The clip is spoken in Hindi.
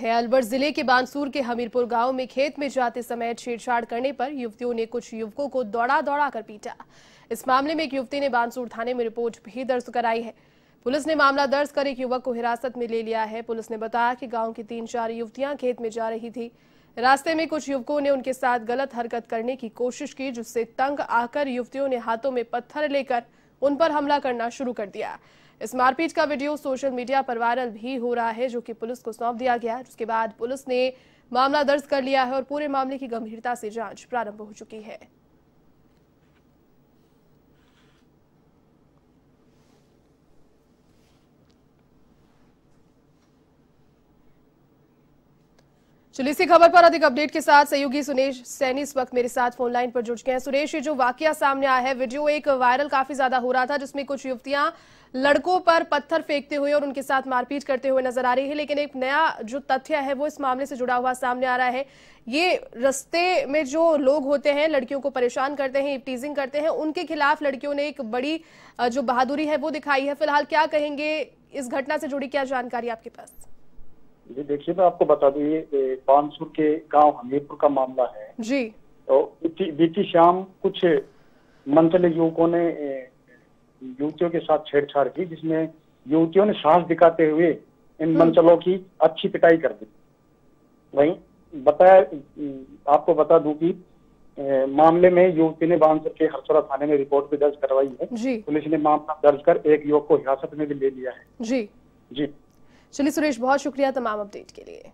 थे अलवर जिले के बानसूर के हमीरपुर गांव में खेत में जाते समय छेड़छाड़ करने पर युवतियों ने कुछ युवकों को दौड़ा दौड़ा कर पीटा इस मामले में एक युवती ने बानसूर थाने में रिपोर्ट भी दर्ज कराई है पुलिस ने मामला दर्ज कर एक युवक को हिरासत में ले लिया है पुलिस ने बताया कि गांव की तीन चार युवतियां खेत में जा रही थी रास्ते में कुछ युवकों ने उनके साथ गलत हरकत करने की कोशिश की जिससे तंग आकर युवतियों ने हाथों में पत्थर लेकर उन पर हमला करना शुरू कर दिया इस मारपीट का वीडियो सोशल मीडिया पर वायरल भी हो रहा है जो कि पुलिस को सौंप दिया गया जिसके बाद पुलिस ने मामला दर्ज कर लिया है और पूरे मामले की गंभीरता से जांच प्रारंभ हो चुकी है चलिए इसी खबर पर अधिक अपडेट के साथ सहयोगी सुनेश सैनी इस वक्त मेरे साथ फोन लाइन पर जुड़ चुके हैं सुरेश ये जो वाकया सामने आया है वीडियो एक वायरल काफी ज्यादा हो रहा था जिसमें कुछ युवतियां लड़कों पर पत्थर फेंकते हुए और उनके साथ मारपीट करते हुए नजर आ रही है लेकिन एक नया जो तथ्य है वो इस मामले से जुड़ा हुआ सामने आ रहा है ये रस्ते में जो लोग होते हैं लड़कियों को परेशान करते हैं टीजिंग करते हैं उनके खिलाफ लड़कियों ने एक बड़ी जो बहादुरी है वो दिखाई है फिलहाल क्या कहेंगे इस घटना से जुड़ी क्या जानकारी आपके पास जी देखिए मैं आपको बता दू ये पानसुर के गांव हमीरपुर का मामला है जी तो बीती शाम कुछ मंथले युवकों ने युवतियों के साथ छेड़छाड़ की जिसमें युवतियों ने साहस दिखाते हुए इन हम्म। मंचलों की अच्छी पिटाई कर दी वहीं बताया आपको बता दूं कि मामले में युवती ने बानसर के हरसोरा थाने में रिपोर्ट भी दर्ज करवाई है पुलिस ने मामला दर्ज कर एक युवक को हिरासत में भी ले लिया है जी जी चलिए सुरेश बहुत शुक्रिया तमाम अपडेट के लिए